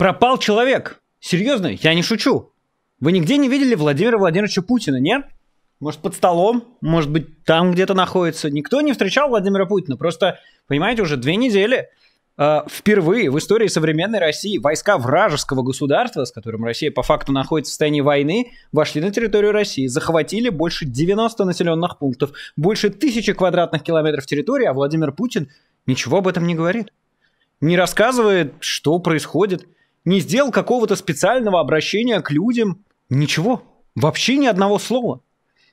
Пропал человек. Серьезно, я не шучу. Вы нигде не видели Владимира Владимировича Путина, нет? Может, под столом, может быть, там где-то находится. Никто не встречал Владимира Путина. Просто, понимаете, уже две недели э, впервые в истории современной России войска вражеского государства, с которым Россия по факту находится в состоянии войны, вошли на территорию России, захватили больше 90 населенных пунктов, больше тысячи квадратных километров территории, а Владимир Путин ничего об этом не говорит. Не рассказывает, что происходит не сделал какого-то специального обращения к людям. Ничего. Вообще ни одного слова.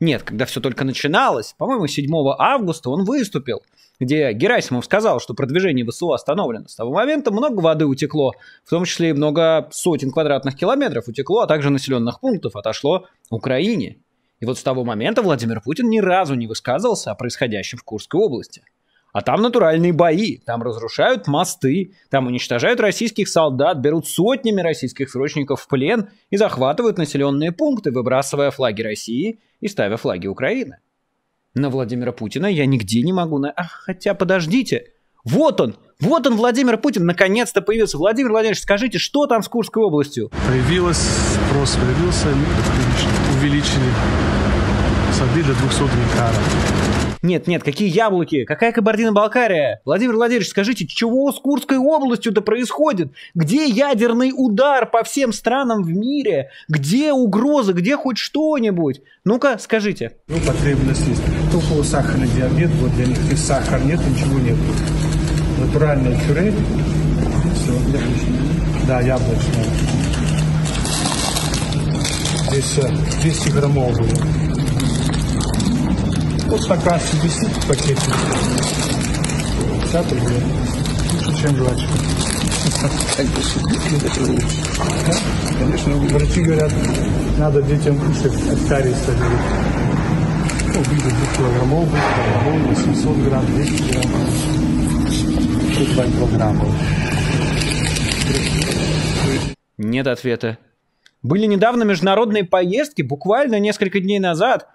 Нет, когда все только начиналось, по-моему, 7 августа он выступил, где Герасимов сказал, что продвижение ВСУ остановлено. С того момента много воды утекло, в том числе и много сотен квадратных километров утекло, а также населенных пунктов отошло Украине. И вот с того момента Владимир Путин ни разу не высказывался о происходящем в Курской области – а там натуральные бои, там разрушают мосты, там уничтожают российских солдат, берут сотнями российских срочников в плен и захватывают населенные пункты, выбрасывая флаги России и ставя флаги Украины. На Владимира Путина я нигде не могу... На... Ах, хотя подождите, вот он, вот он, Владимир Путин, наконец-то появился. Владимир Владимирович, скажите, что там с Курской областью? Появилось, спрос появился, увеличили сады до 200 гектаров. Нет, нет, какие яблоки? Какая Кабардино-Балкария? Владимир Владимирович, скажите, чего с Курской областью-то происходит? Где ядерный удар по всем странам в мире? Где угрозы, Где хоть что-нибудь? Ну-ка, скажите. Ну, потребность есть. Только сахарный диабет, вот для них и сахар нет, ничего нет. Натуральное пюре. Все, яблочное. Да, яблочное. Здесь 200 э, граммов было. Вот на кассе висит пакетик. 50 рублей. Лучше, чем жвачка. Конечно, врачи говорят, надо детям кушать от кариеса. Ну, ближе 2 килограммов, 2 килограммов, 800 грамм, 200 грамм, 2 килограмма. Нет ответа. Были недавно международные поездки, буквально несколько дней назад.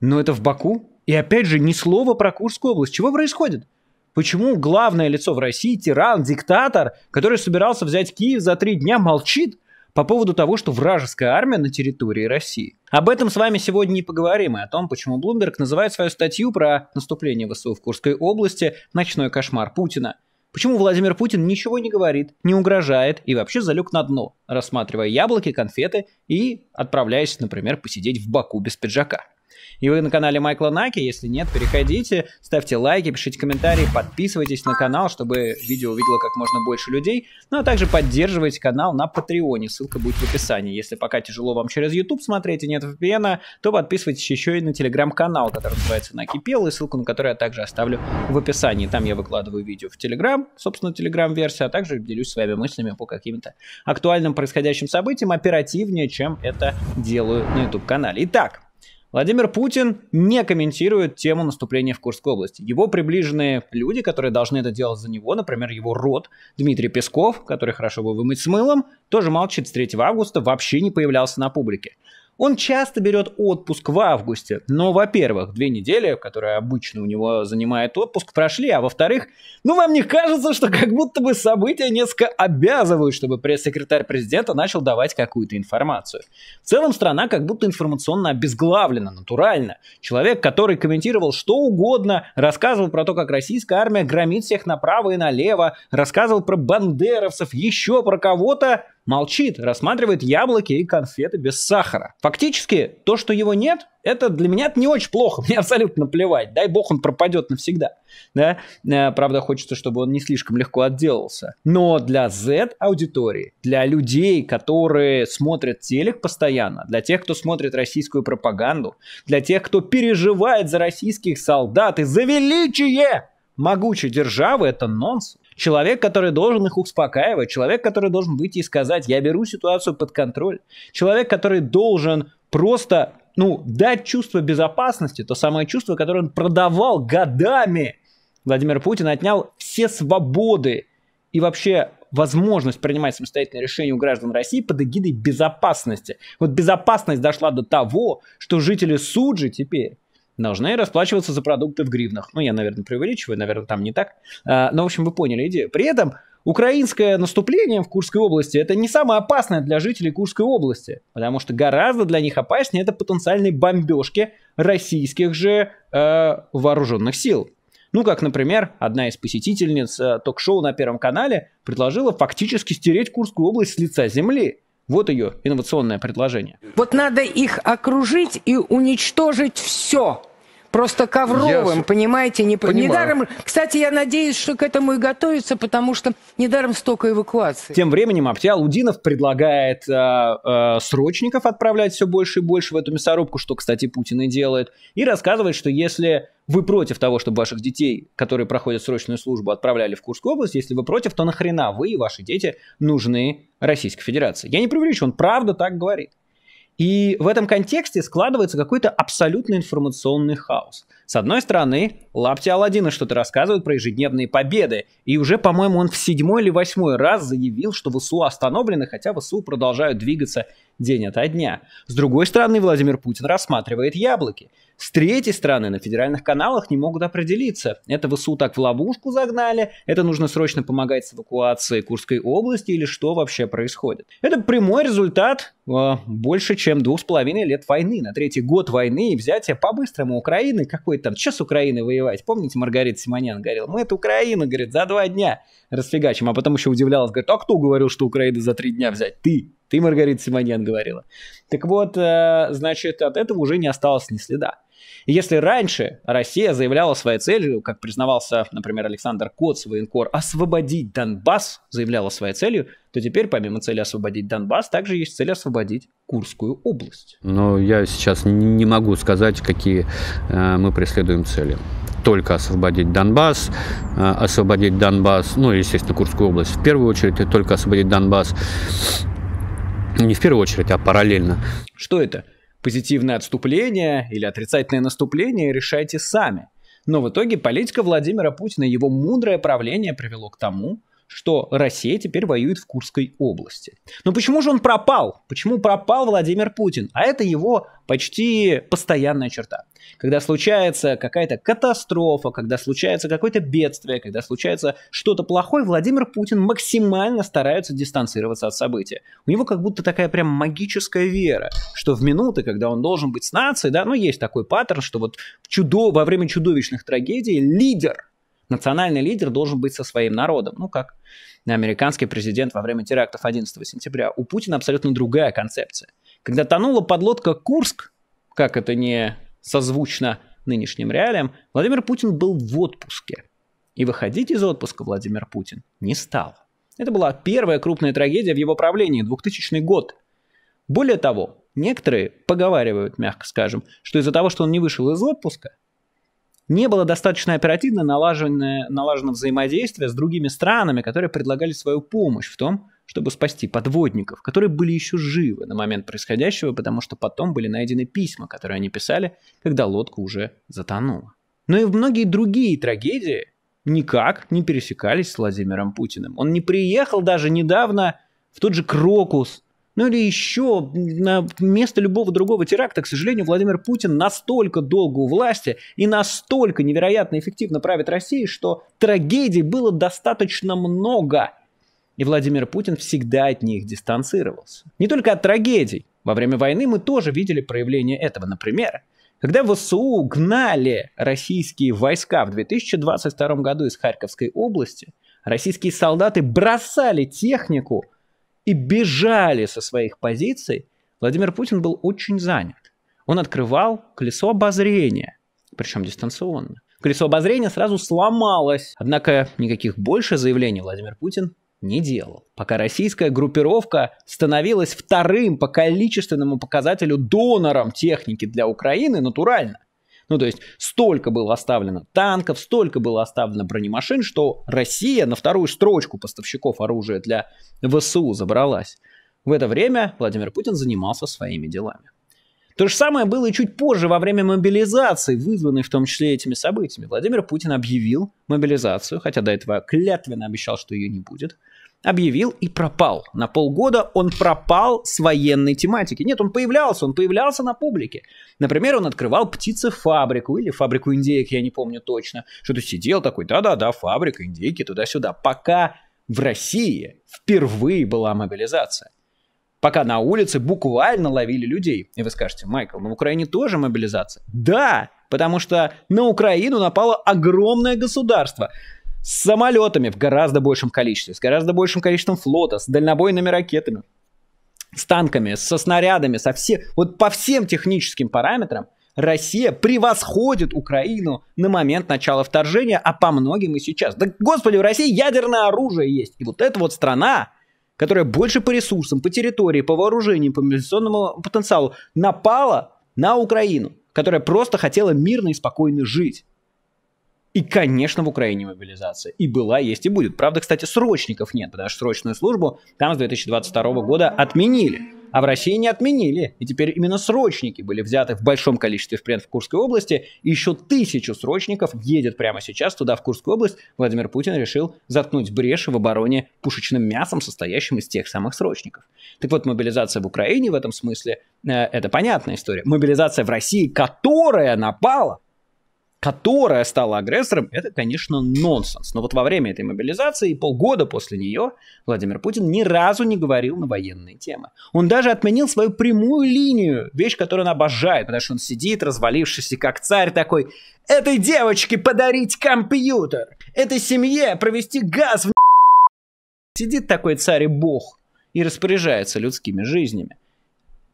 Но это в Баку. И опять же, ни слова про Курскую область. Чего происходит? Почему главное лицо в России, тиран, диктатор, который собирался взять Киев за три дня, молчит по поводу того, что вражеская армия на территории России? Об этом с вами сегодня и поговорим, и о том, почему Блумберг называет свою статью про наступление ВСУ в Курской области «Ночной кошмар Путина». Почему Владимир Путин ничего не говорит, не угрожает и вообще залег на дно, рассматривая яблоки, конфеты и отправляясь, например, посидеть в Баку без пиджака? И вы на канале Майкла Наки, если нет, переходите, ставьте лайки, пишите комментарии, подписывайтесь на канал, чтобы видео увидело как можно больше людей. Ну а также поддерживайте канал на Патреоне, ссылка будет в описании. Если пока тяжело вам через YouTube смотреть и нет VPN, то подписывайтесь еще и на телеграм-канал, который называется Накипел, и ссылку на который я также оставлю в описании. Там я выкладываю видео в Телеграм, собственно, Телеграм-версия, а также делюсь своими мыслями по каким-то актуальным происходящим событиям оперативнее, чем это делаю на YouTube-канале. Итак, Владимир Путин не комментирует тему наступления в Курской области. Его приближенные люди, которые должны это делать за него, например, его род Дмитрий Песков, который хорошо бы вымыть с мылом, тоже молчит с 3 августа, вообще не появлялся на публике. Он часто берет отпуск в августе, но, во-первых, две недели, которые обычно у него занимает отпуск, прошли, а во-вторых, ну вам не кажется, что как будто бы события несколько обязывают, чтобы пресс-секретарь президента начал давать какую-то информацию. В целом страна как будто информационно обезглавлена, натурально. Человек, который комментировал что угодно, рассказывал про то, как российская армия громит всех направо и налево, рассказывал про бандеровцев, еще про кого-то, молчит, рассматривает яблоки и конфеты без сахара. Фактически, то, что его нет, это для меня это не очень плохо, мне абсолютно плевать. Дай бог, он пропадет навсегда. Да? Э, правда, хочется, чтобы он не слишком легко отделался. Но для Z-аудитории, для людей, которые смотрят телек постоянно, для тех, кто смотрит российскую пропаганду, для тех, кто переживает за российских солдат и за величие могучей державы, это нонсенс. Человек, который должен их успокаивать, человек, который должен выйти и сказать, я беру ситуацию под контроль. Человек, который должен просто ну, дать чувство безопасности, то самое чувство, которое он продавал годами. Владимир Путин отнял все свободы и вообще возможность принимать самостоятельные решения у граждан России под эгидой безопасности. Вот безопасность дошла до того, что жители Суджи теперь должны расплачиваться за продукты в гривнах. Ну, я, наверное, преувеличиваю, наверное, там не так. А, но, в общем, вы поняли идею. При этом Украинское наступление в Курской области это не самое опасное для жителей Курской области, потому что гораздо для них опаснее это потенциальные бомбежки российских же э, вооруженных сил. Ну, как, например, одна из посетительниц э, ток-шоу на Первом канале предложила фактически стереть Курскую область с лица земли. Вот ее инновационное предложение. Вот надо их окружить и уничтожить все, Просто ковровым, я... понимаете? Не... Недаром... Кстати, я надеюсь, что к этому и готовится, потому что недаром столько эвакуаций. Тем временем Аптиалудинов предлагает э, э, срочников отправлять все больше и больше в эту мясорубку, что, кстати, Путин и делает, и рассказывает, что если вы против того, чтобы ваших детей, которые проходят срочную службу, отправляли в Курскую область, если вы против, то нахрена вы и ваши дети нужны Российской Федерации? Я не преувеличу, он правда так говорит. И в этом контексте складывается какой-то абсолютно информационный хаос. С одной стороны, Лапти Аладдина что-то рассказывает про ежедневные победы, и уже, по-моему, он в седьмой или восьмой раз заявил, что ВСУ остановлены, хотя ВСУ продолжают двигаться день ото дня. С другой стороны, Владимир Путин рассматривает яблоки. С третьей стороны, на федеральных каналах не могут определиться. Это ВСУ так в ловушку загнали, это нужно срочно помогать с эвакуацией Курской области или что вообще происходит. Это прямой результат э, больше, чем двух с половиной лет войны. На третий год войны и взятие по-быстрому Украины. Какой там, что с Украиной воевать? Помните, Маргарита Симонян говорил, мы это Украина, говорит, за два дня расфигачим. А потом еще удивлялась, говорит, а кто говорил, что Украину за три дня взять? Ты ты, Маргарита Симоньян, говорила. Так вот, э, значит, от этого уже не осталось ни следа. если раньше Россия заявляла своей целью, как признавался, например, Александр Коц, военкор, освободить Донбасс, заявляла своей целью, то теперь помимо цели освободить Донбасс, также есть цель освободить Курскую область. Но я сейчас не могу сказать, какие э, мы преследуем цели только освободить Донбасс, э, освободить Донбасс, ну, естественно, Курскую область в первую очередь, только освободить Донбасс, ну, не в первую очередь, а параллельно. Что это? Позитивное отступление или отрицательное наступление решайте сами. Но в итоге политика Владимира Путина и его мудрое правление привело к тому, что Россия теперь воюет в Курской области. Но почему же он пропал? Почему пропал Владимир Путин? А это его почти постоянная черта. Когда случается какая-то катастрофа, когда случается какое-то бедствие, когда случается что-то плохое, Владимир Путин максимально старается дистанцироваться от события. У него как будто такая прям магическая вера, что в минуты, когда он должен быть с нацией, да, ну есть такой паттерн, что вот чудо, во время чудовищных трагедий лидер – Национальный лидер должен быть со своим народом, ну как американский президент во время терактов 11 сентября. У Путина абсолютно другая концепция. Когда тонула подлодка «Курск», как это не созвучно нынешним реалиям, Владимир Путин был в отпуске. И выходить из отпуска Владимир Путин не стал. Это была первая крупная трагедия в его правлении, 2000 год. Более того, некоторые поговаривают, мягко скажем, что из-за того, что он не вышел из отпуска, не было достаточно оперативно налажено, налажено взаимодействие с другими странами, которые предлагали свою помощь в том, чтобы спасти подводников, которые были еще живы на момент происходящего, потому что потом были найдены письма, которые они писали, когда лодка уже затонула. Но и многие другие трагедии никак не пересекались с Владимиром Путиным. Он не приехал даже недавно в тот же Крокус, ну или еще на место любого другого теракта, к сожалению, Владимир Путин настолько долго у власти и настолько невероятно эффективно правит Россией, что трагедий было достаточно много. И Владимир Путин всегда от них дистанцировался. Не только от трагедий. Во время войны мы тоже видели проявление этого. Например, когда ВСУ гнали российские войска в 2022 году из Харьковской области, российские солдаты бросали технику, и бежали со своих позиций, Владимир Путин был очень занят. Он открывал колесо обозрения, причем дистанционно. Колесо обозрения сразу сломалось. Однако никаких больше заявлений Владимир Путин не делал, пока российская группировка становилась вторым по количественному показателю донором техники для Украины натурально. Ну, то есть столько было оставлено танков, столько было оставлено бронемашин, что Россия на вторую строчку поставщиков оружия для ВСУ забралась. В это время Владимир Путин занимался своими делами. То же самое было и чуть позже, во время мобилизации, вызванной в том числе этими событиями. Владимир Путин объявил мобилизацию, хотя до этого клятвенно обещал, что ее не будет – объявил и пропал. На полгода он пропал с военной тематики. Нет, он появлялся, он появлялся на публике. Например, он открывал птицефабрику или фабрику индейок, я не помню точно. Что-то сидел такой, да-да-да, фабрика индейки туда-сюда. Пока в России впервые была мобилизация. Пока на улице буквально ловили людей. И вы скажете, Майкл, ну в Украине тоже мобилизация? Да, потому что на Украину напало огромное государство с самолетами в гораздо большем количестве, с гораздо большим количеством флота, с дальнобойными ракетами, с танками, со снарядами, со все... вот по всем техническим параметрам Россия превосходит Украину на момент начала вторжения, а по многим и сейчас. Да, господи, в России ядерное оружие есть. И вот эта вот страна, которая больше по ресурсам, по территории, по вооружению, по мобилизационному потенциалу напала на Украину, которая просто хотела мирно и спокойно жить. И, конечно, в Украине мобилизация. И была, есть и будет. Правда, кстати, срочников нет, потому что срочную службу там с 2022 года отменили. А в России не отменили. И теперь именно срочники были взяты в большом количестве в плен в Курской области. И еще тысячу срочников едет прямо сейчас туда, в Курскую область. Владимир Путин решил заткнуть брешь в обороне пушечным мясом, состоящим из тех самых срочников. Так вот, мобилизация в Украине в этом смысле э, – это понятная история. Мобилизация в России, которая напала – которая стала агрессором, это, конечно, нонсенс. Но вот во время этой мобилизации и полгода после нее Владимир Путин ни разу не говорил на военные темы. Он даже отменил свою прямую линию, вещь, которую он обожает, потому что он сидит, развалившийся как царь такой, этой девочке подарить компьютер, этой семье провести газ в... Сидит такой царь и бог и распоряжается людскими жизнями.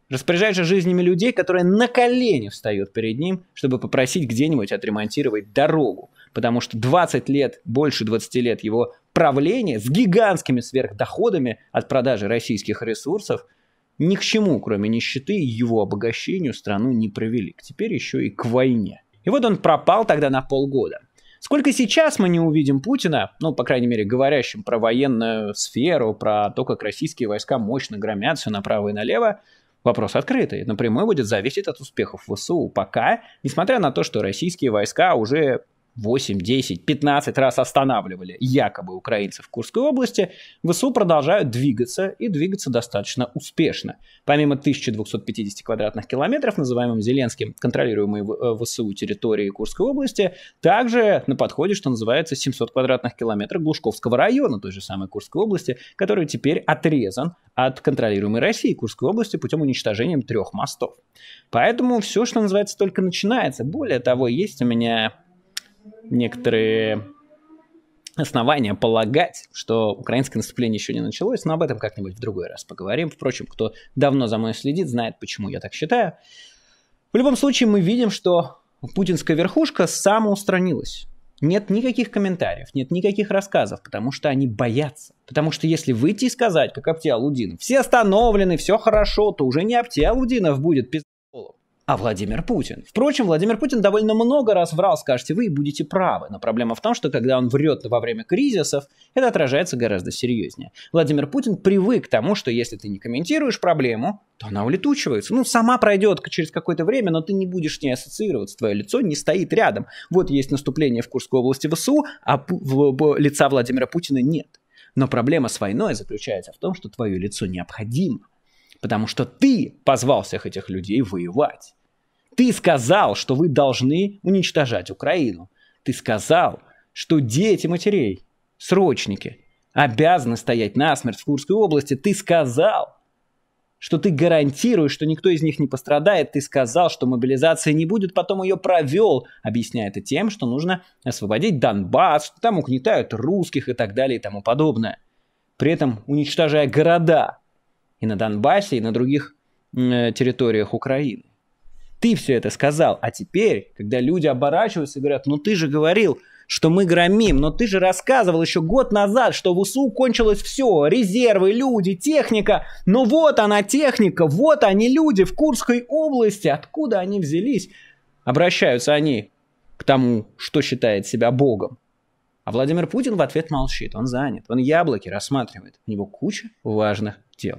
Распоряжается жизнями людей, которые на колени встают перед ним, чтобы попросить где-нибудь отремонтировать дорогу. Потому что 20 лет, больше 20 лет его правления с гигантскими сверхдоходами от продажи российских ресурсов ни к чему, кроме нищеты и его обогащению, страну не привели. Теперь еще и к войне. И вот он пропал тогда на полгода. Сколько сейчас мы не увидим Путина, ну, по крайней мере, говорящим про военную сферу, про то, как российские войска мощно громят все направо и налево, Вопрос открытый, напрямую будет зависеть от успехов ВСУ, пока, несмотря на то, что российские войска уже 8, 10, 15 раз останавливали якобы украинцев в Курской области, ВСУ продолжают двигаться и двигаться достаточно успешно. Помимо 1250 квадратных километров, называемым Зеленским, контролируемой ВСУ э, территории Курской области, также на подходе, что называется, 700 квадратных километров Глушковского района, той же самой Курской области, который теперь отрезан от контролируемой России Курской области путем уничтожения трех мостов. Поэтому все, что называется, только начинается. Более того, есть у меня некоторые основания полагать, что украинское наступление еще не началось, но об этом как-нибудь в другой раз поговорим. Впрочем, кто давно за мной следит, знает, почему я так считаю. В любом случае, мы видим, что путинская верхушка самоустранилась. Нет никаких комментариев, нет никаких рассказов, потому что они боятся. Потому что если выйти и сказать, как Аптиалудинов, все остановлены, все хорошо, то уже не Аптиалудинов будет пиз а Владимир Путин. Впрочем, Владимир Путин довольно много раз врал, скажете вы, и будете правы. Но проблема в том, что когда он врет во время кризисов, это отражается гораздо серьезнее. Владимир Путин привык к тому, что если ты не комментируешь проблему, то она улетучивается. Ну, сама пройдет через какое-то время, но ты не будешь с ней ассоциироваться, твое лицо не стоит рядом. Вот есть наступление в Курской области ВСУ, а лица Владимира Путина нет. Но проблема с войной заключается в том, что твое лицо необходимо, потому что ты позвал всех этих людей воевать. Ты сказал, что вы должны уничтожать Украину. Ты сказал, что дети матерей, срочники, обязаны стоять насмерть в Курской области. Ты сказал, что ты гарантируешь, что никто из них не пострадает. Ты сказал, что мобилизации не будет, потом ее провел, объясняя это тем, что нужно освободить Донбасс, что там угнетают русских и так далее и тому подобное. При этом уничтожая города и на Донбассе, и на других э, территориях Украины. Ты все это сказал. А теперь, когда люди оборачиваются и говорят, ну ты же говорил, что мы громим, но ты же рассказывал еще год назад, что в УСУ кончилось все, резервы, люди, техника, но ну вот она техника, вот они люди в Курской области, откуда они взялись? Обращаются они к тому, что считает себя богом. А Владимир Путин в ответ молчит, он занят, он яблоки рассматривает, у него куча важных дел.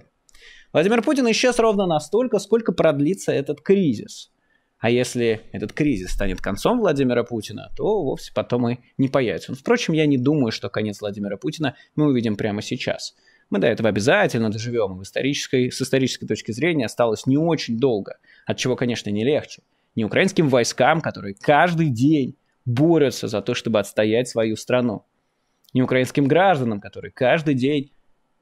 Владимир Путин исчез ровно настолько, сколько продлится этот кризис. А если этот кризис станет концом Владимира Путина, то вовсе потом и не появится. впрочем, я не думаю, что конец Владимира Путина мы увидим прямо сейчас. Мы до этого обязательно доживем. В исторической, с исторической точки зрения осталось не очень долго, от чего, конечно, не легче. Не украинским войскам, которые каждый день борются за то, чтобы отстоять свою страну. Не украинским гражданам, которые каждый день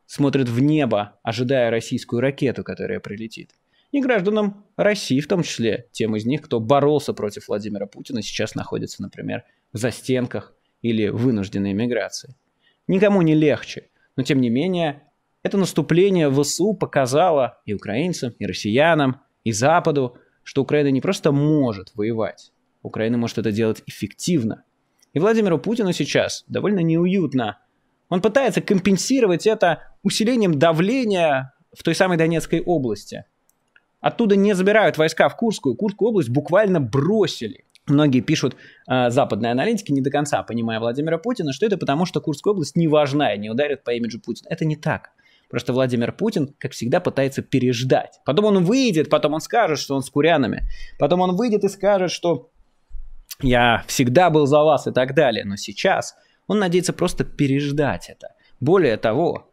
смотрят в небо, ожидая российскую ракету, которая прилетит. И гражданам России, в том числе тем из них, кто боролся против Владимира Путина, сейчас находится, например, в застенках или вынужденной эмиграции. Никому не легче, но тем не менее это наступление ВСУ показало и украинцам, и россиянам, и Западу, что Украина не просто может воевать, Украина может это делать эффективно. И Владимиру Путину сейчас довольно неуютно. Он пытается компенсировать это усилением давления в той самой Донецкой области. Оттуда не забирают войска в Курскую. Курскую область буквально бросили. Многие пишут э, западные аналитики, не до конца понимая Владимира Путина, что это потому, что Курская область не важна и не ударит по имиджу Путина. Это не так. Просто Владимир Путин, как всегда, пытается переждать. Потом он выйдет, потом он скажет, что он с курянами. Потом он выйдет и скажет, что я всегда был за вас и так далее. Но сейчас он надеется просто переждать это. Более того,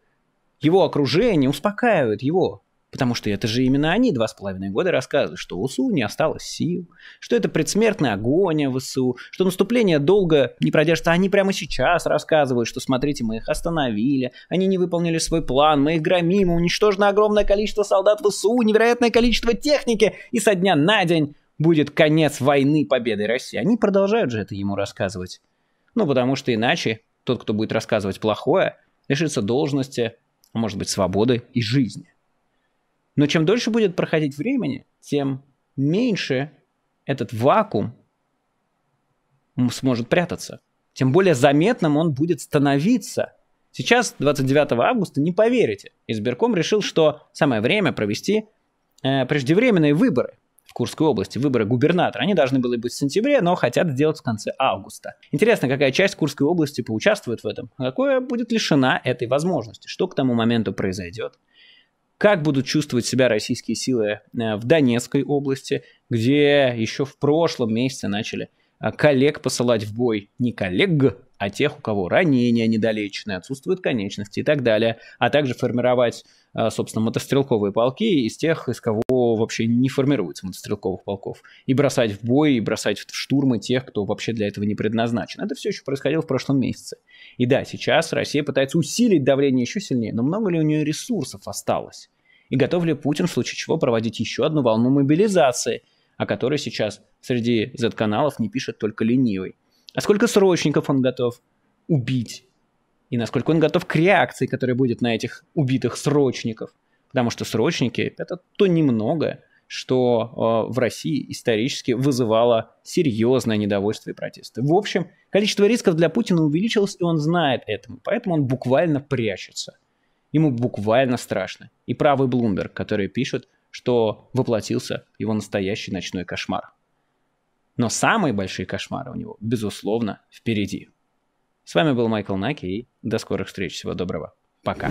его окружение успокаивает его. Потому что это же именно они два с половиной года рассказывают, что у СУ не осталось сил, что это предсмертная агония в СУ, что наступление долго не продержится. Они прямо сейчас рассказывают, что смотрите, мы их остановили, они не выполнили свой план, мы их громим, уничтожено огромное количество солдат в СУ, невероятное количество техники, и со дня на день будет конец войны победы России. Они продолжают же это ему рассказывать. Ну, потому что иначе тот, кто будет рассказывать плохое, лишится должности, может быть, свободы и жизни. Но чем дольше будет проходить времени, тем меньше этот вакуум сможет прятаться. Тем более заметным он будет становиться. Сейчас, 29 августа, не поверите, избирком решил, что самое время провести э, преждевременные выборы в Курской области, выборы губернатора. Они должны были быть в сентябре, но хотят сделать в конце августа. Интересно, какая часть Курской области поучаствует в этом, а какая будет лишена этой возможности, что к тому моменту произойдет. Как будут чувствовать себя российские силы э, в Донецкой области, где еще в прошлом месяце начали э, коллег посылать в бой, не коллег, а тех, у кого ранения недолеченные, отсутствуют конечности и так далее, а также формировать, э, собственно, мотострелковые полки из тех, из кого вообще не формируется мотострелковых полков, и бросать в бой, и бросать в штурмы тех, кто вообще для этого не предназначен. Это все еще происходило в прошлом месяце. И да, сейчас Россия пытается усилить давление еще сильнее, но много ли у нее ресурсов осталось? И готов ли Путин в случае чего проводить еще одну волну мобилизации, о которой сейчас среди Z-каналов не пишет только ленивый? А сколько срочников он готов убить? И насколько он готов к реакции, которая будет на этих убитых срочников? Потому что срочники — это то немного, что э, в России исторически вызывало серьезное недовольство и протесты. В общем, количество рисков для Путина увеличилось, и он знает этому, поэтому он буквально прячется. Ему буквально страшно. И правый Блумберг, который пишет, что воплотился его настоящий ночной кошмар. Но самые большие кошмары у него, безусловно, впереди. С вами был Майкл Наки и до скорых встреч. Всего доброго. Пока.